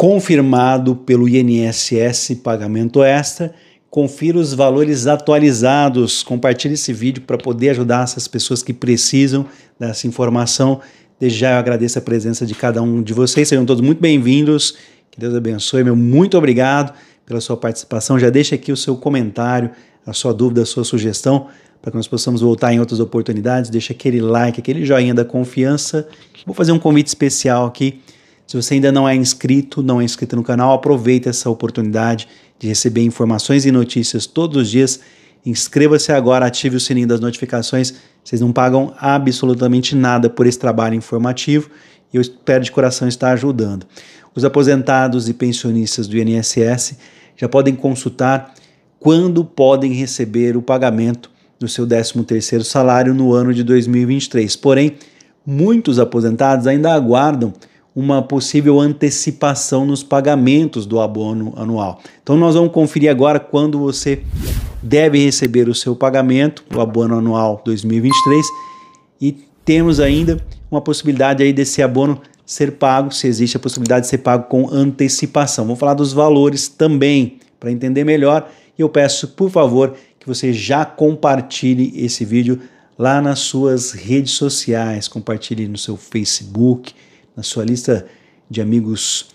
confirmado pelo INSS Pagamento Extra. Confira os valores atualizados. Compartilhe esse vídeo para poder ajudar essas pessoas que precisam dessa informação. Desde já eu agradeço a presença de cada um de vocês. Sejam todos muito bem-vindos. Que Deus abençoe, meu. Muito obrigado pela sua participação. Já deixa aqui o seu comentário, a sua dúvida, a sua sugestão, para que nós possamos voltar em outras oportunidades. Deixa aquele like, aquele joinha da confiança. Vou fazer um convite especial aqui se você ainda não é inscrito, não é inscrito no canal, aproveite essa oportunidade de receber informações e notícias todos os dias. Inscreva-se agora, ative o sininho das notificações. Vocês não pagam absolutamente nada por esse trabalho informativo e eu espero de coração estar ajudando. Os aposentados e pensionistas do INSS já podem consultar quando podem receber o pagamento do seu 13º salário no ano de 2023. Porém, muitos aposentados ainda aguardam uma possível antecipação nos pagamentos do abono anual. Então nós vamos conferir agora quando você deve receber o seu pagamento, o abono anual 2023, e temos ainda uma possibilidade aí desse abono ser pago, se existe a possibilidade de ser pago com antecipação. Vou falar dos valores também para entender melhor e eu peço, por favor, que você já compartilhe esse vídeo lá nas suas redes sociais, compartilhe no seu Facebook, na sua lista de amigos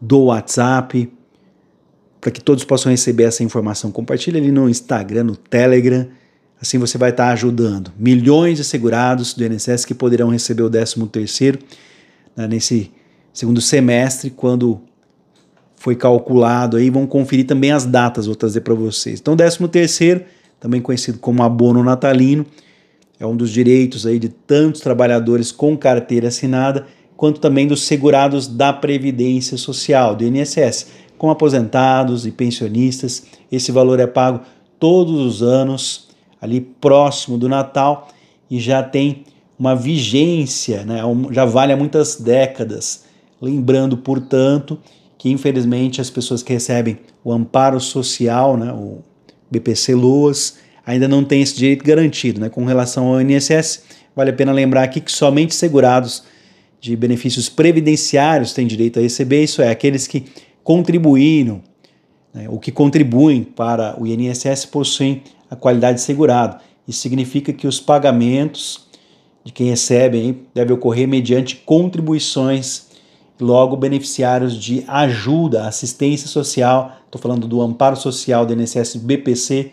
do WhatsApp, para que todos possam receber essa informação. Compartilhe ali no Instagram, no Telegram, assim você vai estar ajudando milhões de segurados do INSS que poderão receber o 13 terceiro né, nesse segundo semestre, quando foi calculado aí, vão conferir também as datas, vou trazer para vocês. Então, 13 terceiro também conhecido como abono natalino, é um dos direitos aí de tantos trabalhadores com carteira assinada quanto também dos segurados da Previdência Social, do INSS, como aposentados e pensionistas. Esse valor é pago todos os anos, ali próximo do Natal, e já tem uma vigência, né? já vale há muitas décadas. Lembrando, portanto, que infelizmente as pessoas que recebem o amparo social, né? o BPC Loas, ainda não têm esse direito garantido. Né? Com relação ao INSS, vale a pena lembrar aqui que somente segurados de benefícios previdenciários têm direito a receber, isso é, aqueles que contribuíram né, ou que contribuem para o INSS possuem a qualidade segurada. segurado. Isso significa que os pagamentos de quem recebe devem ocorrer mediante contribuições, logo beneficiários de ajuda, assistência social, estou falando do amparo social do INSS BPC,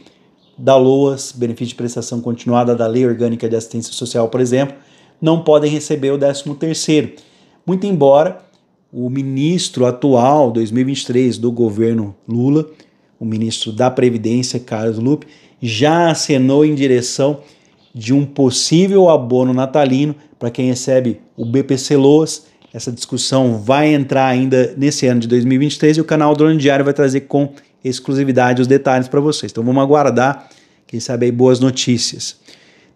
da LOAS, benefício de prestação continuada da Lei Orgânica de Assistência Social, por exemplo, não podem receber o 13 terceiro. Muito embora o ministro atual, 2023, do governo Lula, o ministro da Previdência, Carlos Lupe, já acenou em direção de um possível abono natalino para quem recebe o BPC Loas. Essa discussão vai entrar ainda nesse ano de 2023 e o canal Drone Diário vai trazer com exclusividade os detalhes para vocês. Então vamos aguardar, quem sabe aí boas notícias.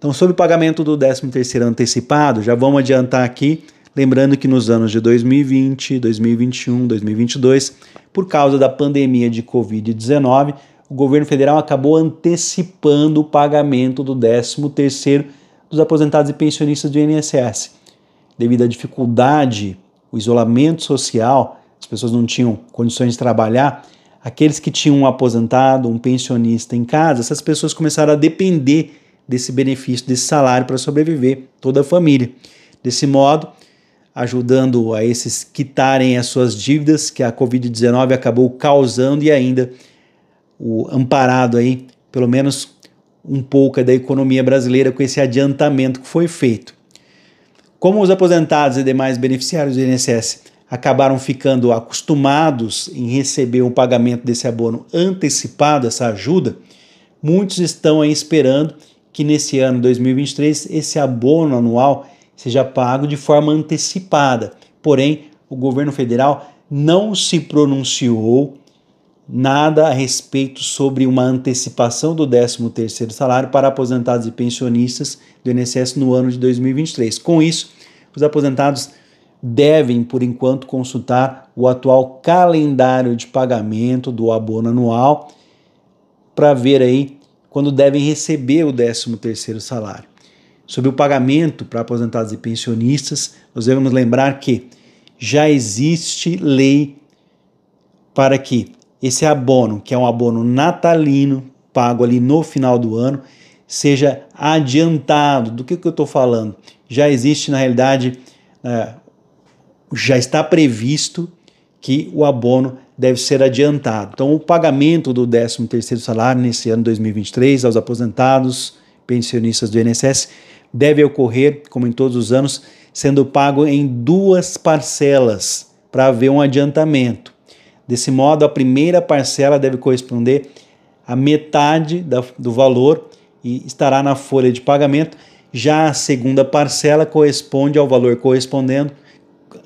Então, sobre o pagamento do 13º antecipado, já vamos adiantar aqui, lembrando que nos anos de 2020, 2021, 2022, por causa da pandemia de COVID-19, o governo federal acabou antecipando o pagamento do 13º dos aposentados e pensionistas do INSS. Devido à dificuldade, o isolamento social, as pessoas não tinham condições de trabalhar, aqueles que tinham um aposentado, um pensionista em casa, essas pessoas começaram a depender desse benefício, desse salário para sobreviver toda a família. Desse modo, ajudando a esses quitarem as suas dívidas que a Covid-19 acabou causando e ainda o amparado aí, pelo menos um pouco da economia brasileira com esse adiantamento que foi feito. Como os aposentados e demais beneficiários do INSS acabaram ficando acostumados em receber um pagamento desse abono antecipado, essa ajuda, muitos estão aí esperando que nesse ano 2023 esse abono anual seja pago de forma antecipada. Porém, o governo federal não se pronunciou nada a respeito sobre uma antecipação do 13º salário para aposentados e pensionistas do INSS no ano de 2023. Com isso, os aposentados devem, por enquanto, consultar o atual calendário de pagamento do abono anual para ver aí quando devem receber o 13º salário. Sobre o pagamento para aposentados e pensionistas, nós devemos lembrar que já existe lei para que esse abono, que é um abono natalino, pago ali no final do ano, seja adiantado. Do que, que eu estou falando? Já existe, na realidade, é, já está previsto que o abono deve ser adiantado. Então, o pagamento do 13º salário nesse ano 2023 aos aposentados, pensionistas do INSS, deve ocorrer, como em todos os anos, sendo pago em duas parcelas para haver um adiantamento. Desse modo, a primeira parcela deve corresponder à metade da, do valor e estará na folha de pagamento. Já a segunda parcela corresponde ao valor correspondendo,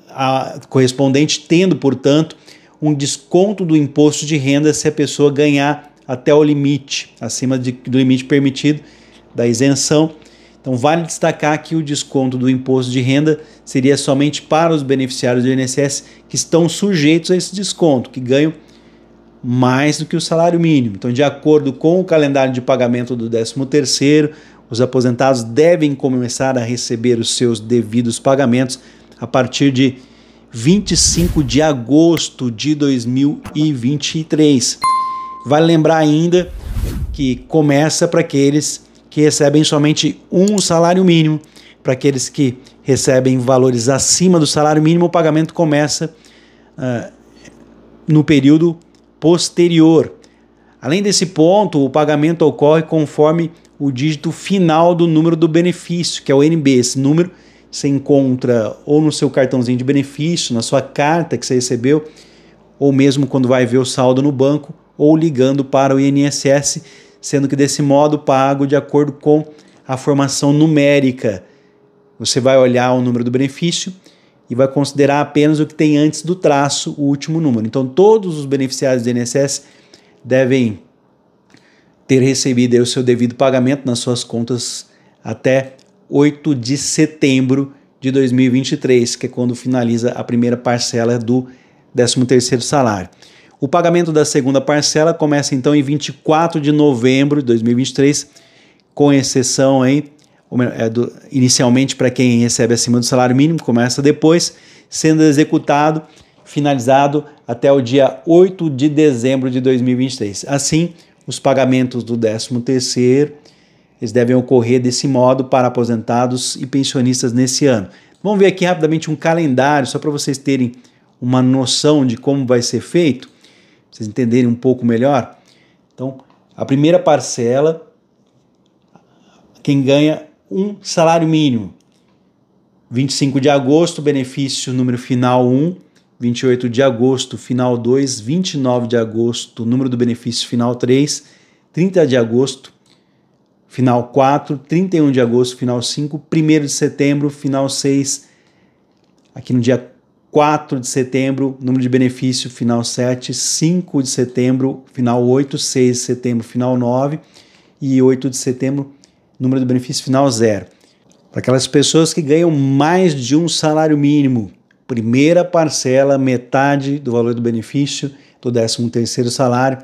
a, correspondente, tendo, portanto, um desconto do imposto de renda se a pessoa ganhar até o limite, acima de, do limite permitido da isenção. Então, vale destacar que o desconto do imposto de renda seria somente para os beneficiários do INSS que estão sujeitos a esse desconto, que ganham mais do que o salário mínimo. Então, de acordo com o calendário de pagamento do 13º, os aposentados devem começar a receber os seus devidos pagamentos a partir de 25 de agosto de 2023. Vale lembrar ainda que começa para aqueles que recebem somente um salário mínimo. Para aqueles que recebem valores acima do salário mínimo, o pagamento começa uh, no período posterior. Além desse ponto, o pagamento ocorre conforme o dígito final do número do benefício, que é o NB. Esse número você encontra ou no seu cartãozinho de benefício, na sua carta que você recebeu, ou mesmo quando vai ver o saldo no banco, ou ligando para o INSS, sendo que desse modo pago de acordo com a formação numérica. Você vai olhar o número do benefício e vai considerar apenas o que tem antes do traço, o último número. Então, todos os beneficiários do INSS devem ter recebido o seu devido pagamento nas suas contas até 8 de setembro de 2023, que é quando finaliza a primeira parcela do 13º salário. O pagamento da segunda parcela começa então em 24 de novembro de 2023, com exceção aí, é do, inicialmente para quem recebe acima do salário mínimo, começa depois, sendo executado, finalizado até o dia 8 de dezembro de 2023. Assim, os pagamentos do 13 terceiro eles devem ocorrer desse modo para aposentados e pensionistas nesse ano. Vamos ver aqui rapidamente um calendário, só para vocês terem uma noção de como vai ser feito, vocês entenderem um pouco melhor. Então, a primeira parcela, quem ganha um salário mínimo. 25 de agosto, benefício número final 1, 28 de agosto, final 2, 29 de agosto, número do benefício final 3, 30 de agosto, final 4, 31 de agosto, final 5, 1 de setembro, final 6, aqui no dia 4 de setembro, número de benefício, final 7, 5 de setembro, final 8, 6 de setembro, final 9 e 8 de setembro, número de benefício final 0. Para aquelas pessoas que ganham mais de um salário mínimo, primeira parcela, metade do valor do benefício, do 13 terceiro salário,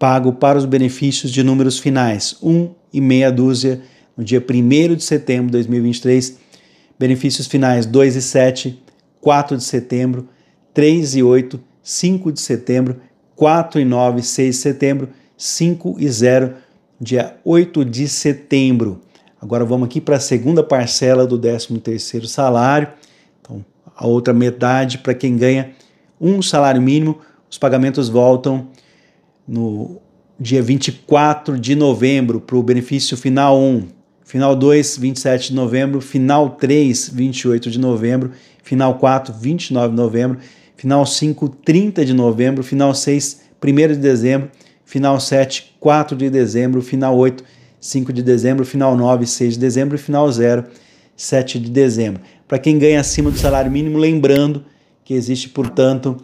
pago para os benefícios de números finais, 1 e meia dúzia, no dia 1 de setembro de 2023. Benefícios finais 2 e 7, 4 de setembro, 3 e 8, 5 de setembro, 4 e 9, 6 de setembro, 5 e 0, dia 8 de setembro. Agora vamos aqui para a segunda parcela do 13º salário. Então, a outra metade para quem ganha um salário mínimo, os pagamentos voltam no dia 24 de novembro para o benefício final 1, final 2, 27 de novembro, final 3, 28 de novembro, final 4, 29 de novembro, final 5, 30 de novembro, final 6, 1 de dezembro, final 7, 4 de dezembro, final 8, 5 de dezembro, final 9, 6 de dezembro e final 0, 7 de dezembro. Para quem ganha acima do salário mínimo, lembrando que existe, portanto,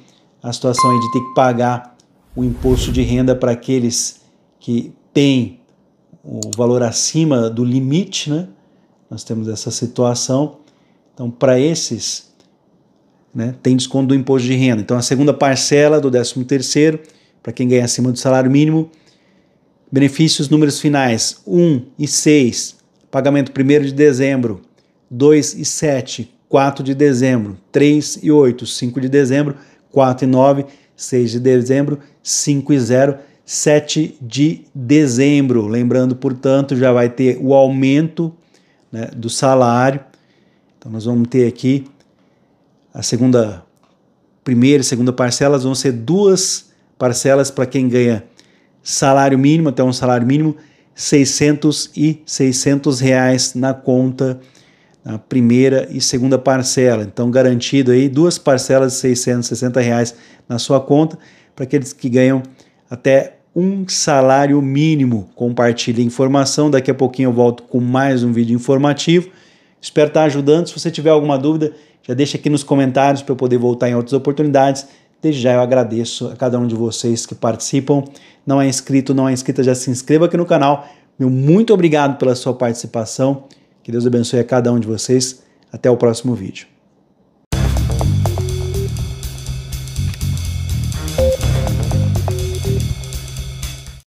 a situação aí de ter que pagar o imposto de renda para aqueles que têm o valor acima do limite, né? Nós temos essa situação. Então, para esses, né, tem desconto do imposto de renda. Então, a segunda parcela do 13 terceiro, para quem ganha acima do salário mínimo, benefícios números finais 1 e 6, pagamento 1 de dezembro, 2 e 7, 4 de dezembro, 3 e 8, 5 de dezembro, 4 e 9, 6 de dezembro, 5 e 0, 7 de dezembro. Lembrando, portanto, já vai ter o aumento né, do salário. Então, nós vamos ter aqui a segunda, primeira e segunda parcelas, vão ser duas parcelas para quem ganha salário mínimo, até um salário mínimo, 600 e 600 reais na conta a primeira e segunda parcela. Então, garantido aí duas parcelas de 660 reais na sua conta para aqueles que ganham até um salário mínimo. Compartilhe a informação. Daqui a pouquinho eu volto com mais um vídeo informativo. Espero estar ajudando. Se você tiver alguma dúvida, já deixa aqui nos comentários para eu poder voltar em outras oportunidades. Desde já eu agradeço a cada um de vocês que participam. Não é inscrito, não é inscrita, já se inscreva aqui no canal. Meu muito obrigado pela sua participação. Que Deus abençoe a cada um de vocês. Até o próximo vídeo.